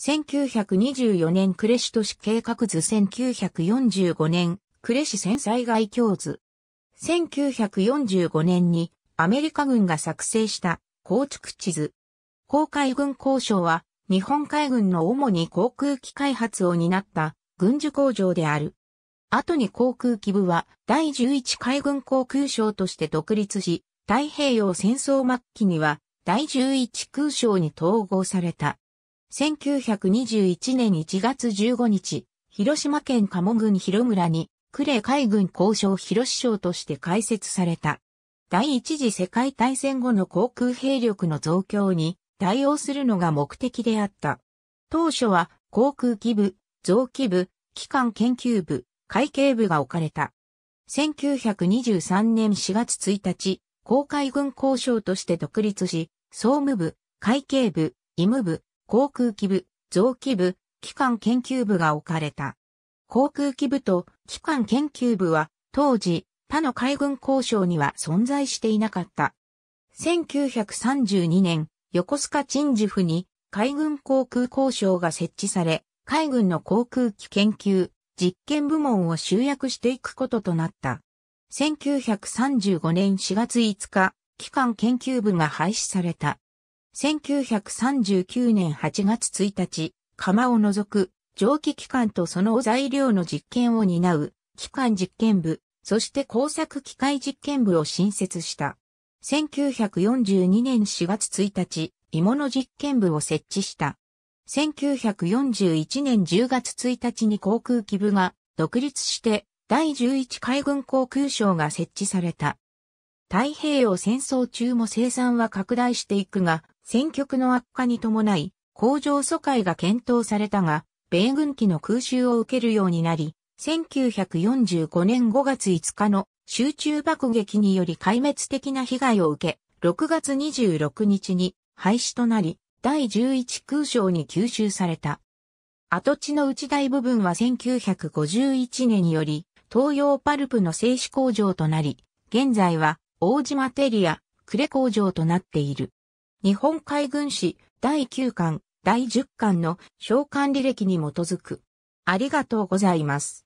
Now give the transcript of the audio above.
1924年呉市都市計画図1945年呉市戦災害教図。1945年にアメリカ軍が作成した構築地図。航海軍交渉は日本海軍の主に航空機開発を担った軍需工場である。後に航空機部は第11海軍航空省として独立し、太平洋戦争末期には第11空省に統合された。1921年1月15日、広島県鴨郡広村に、呉海軍交渉広市省として開設された。第一次世界大戦後の航空兵力の増強に対応するのが目的であった。当初は航空機部、臓器部、機関研究部、会計部が置かれた。1923年4月1日、航海軍交渉として独立し、総務部、会計部、医務部、航空機部、臓器部、機関研究部が置かれた。航空機部と機関研究部は当時他の海軍交渉には存在していなかった。1932年、横須賀鎮守府に海軍航空交渉が設置され、海軍の航空機研究、実験部門を集約していくこととなった。1935年4月5日、機関研究部が廃止された。1939年8月1日、釜を除く蒸気機関とその材料の実験を担う機関実験部、そして工作機械実験部を新設した。1942年4月1日、芋の実験部を設置した。1941年10月1日に航空機部が独立して第11海軍航空省が設置された。太平洋戦争中も生産は拡大していくが、戦局の悪化に伴い、工場疎開が検討されたが、米軍機の空襲を受けるようになり、1945年5月5日の集中爆撃により壊滅的な被害を受け、6月26日に廃止となり、第11空将に吸収された。跡地の内大部分は1951年により、東洋パルプの製紙工場となり、現在は大島テリア、クレ工場となっている。日本海軍史第9巻、第10巻の召喚履歴に基づく。ありがとうございます。